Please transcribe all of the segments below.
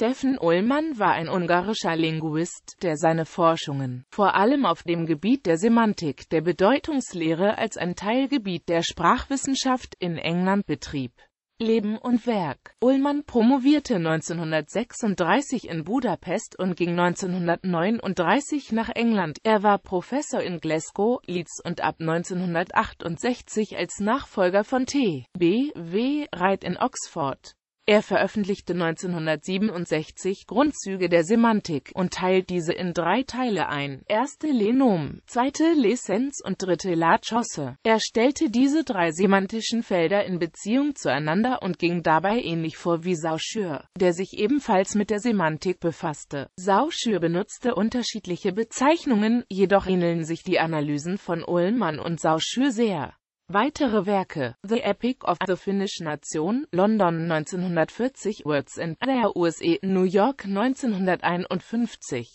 Steffen Ullmann war ein ungarischer Linguist, der seine Forschungen vor allem auf dem Gebiet der Semantik, der Bedeutungslehre als ein Teilgebiet der Sprachwissenschaft in England betrieb. Leben und Werk Ullmann promovierte 1936 in Budapest und ging 1939 nach England. Er war Professor in Glasgow, Leeds und ab 1968 als Nachfolger von T. B. W. Wright in Oxford. Er veröffentlichte 1967 Grundzüge der Semantik und teilt diese in drei Teile ein, erste Lenom, zweite Lessenz und dritte La Chosse. Er stellte diese drei semantischen Felder in Beziehung zueinander und ging dabei ähnlich vor wie Saussure, der sich ebenfalls mit der Semantik befasste. Saussure benutzte unterschiedliche Bezeichnungen, jedoch ähneln sich die Analysen von Ullmann und Saussure sehr. Weitere Werke The Epic of the Finnish Nation, London 1940 Words in the USA, New York 1951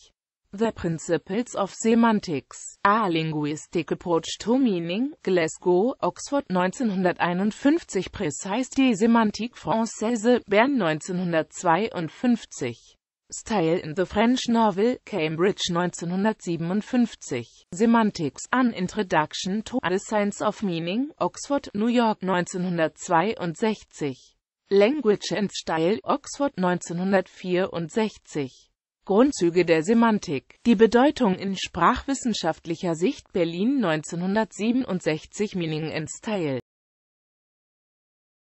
The Principles of Semantics, A Linguistic Approach to Meaning, Glasgow, Oxford 1951 Precise de Semantique Française, Bern 1952 Style in the French Novel, Cambridge 1957, Semantics, An Introduction to the Science of Meaning, Oxford, New York 1962, Language and Style, Oxford 1964. Grundzüge der Semantik. Die Bedeutung in sprachwissenschaftlicher Sicht Berlin 1967 Meaning and Style